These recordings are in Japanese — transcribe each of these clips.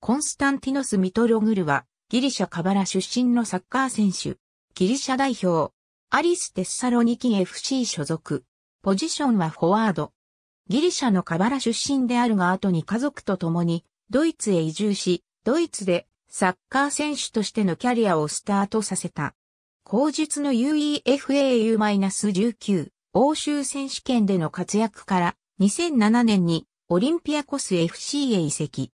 コンスタンティノス・ミトログルは、ギリシャカバラ出身のサッカー選手、ギリシャ代表、アリス・テッサロニキ FC 所属、ポジションはフォワード。ギリシャのカバラ出身であるが後に家族と共に、ドイツへ移住し、ドイツでサッカー選手としてのキャリアをスタートさせた。後述の UEFAU-19 欧州選手権での活躍から2007年にオリンピアコス FC へ移籍。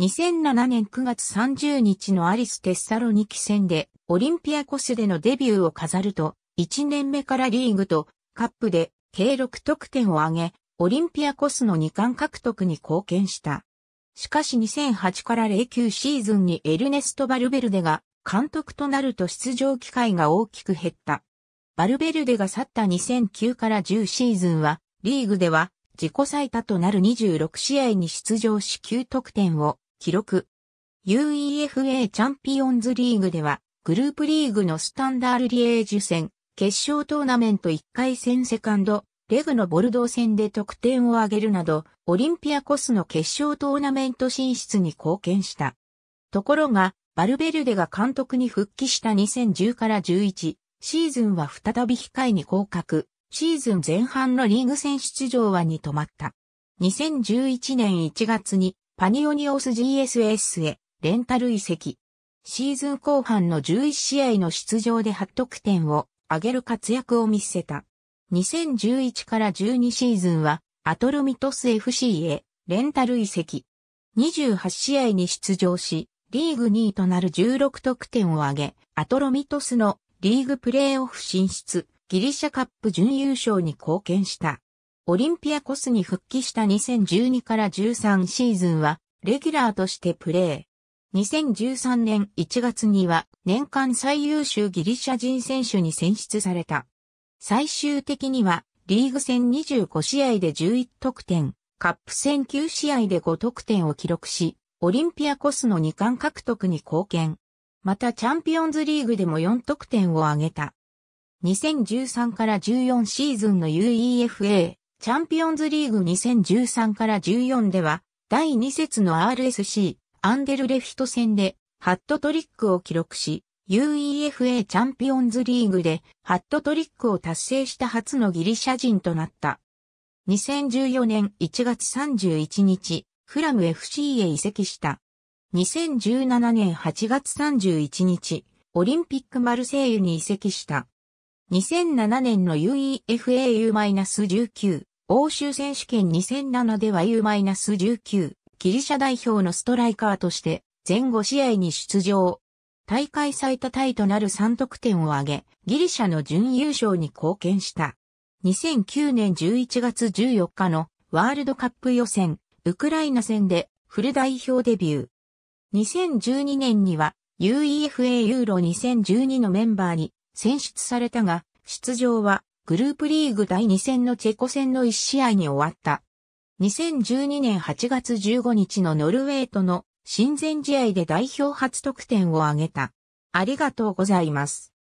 2007年9月30日のアリス・テッサロニキ戦でオリンピアコスでのデビューを飾ると、1年目からリーグとカップで計6得点を挙げ、オリンピアコスの2冠獲得に貢献した。しかし2008から09シーズンにエルネスト・バルベルデが監督となると出場機会が大きく減った。バルベルデが去った2009から10シーズンは、リーグでは自己最多となる26試合に出場し9得点を記録。UEFA チャンピオンズリーグでは、グループリーグのスタンダールリエージュ戦、決勝トーナメント1回戦セカンド、レグのボルドー戦で得点を挙げるなど、オリンピアコスの決勝トーナメント進出に貢献した。ところが、バルベルデが監督に復帰した2010から11、シーズンは再び控えに降格、シーズン前半のリーグ戦出場はに止まった。2011年1月にパニオニオス GSS へレンタル移籍。シーズン後半の11試合の出場で8得点を上げる活躍を見せた。2011から12シーズンはアトルミトス FC へレンタル移籍。28試合に出場し、リーグ2位となる16得点を挙げ、アトロミトスのリーグプレーオフ進出、ギリシャカップ準優勝に貢献した。オリンピアコスに復帰した2012から13シーズンは、レギュラーとしてプレー。2013年1月には、年間最優秀ギリシャ人選手に選出された。最終的には、リーグ戦25試合で11得点、カップ戦9試合で5得点を記録し、オリンピアコスの2冠獲得に貢献。またチャンピオンズリーグでも4得点を挙げた。2013から14シーズンの UEFA チャンピオンズリーグ2013から14では、第2節の RSC、アンデルレフト戦で、ハットトリックを記録し、UEFA チャンピオンズリーグで、ハットトリックを達成した初のギリシャ人となった。2014年1月31日、フラム FC へ移籍した。2017年8月31日、オリンピックマルセイユに移籍した。2007年の UEFA U-19 欧州選手権2007では U-19、ギリシャ代表のストライカーとして、前後試合に出場。大会最多タイとなる3得点を挙げ、ギリシャの準優勝に貢献した。2009年11月14日のワールドカップ予選、ウクライナ戦でフル代表デビュー。2012年には UEFA ユーロ2012のメンバーに選出されたが、出場はグループリーグ第2戦のチェコ戦の1試合に終わった。2012年8月15日のノルウェーとの親善試合で代表初得点を挙げた。ありがとうございます。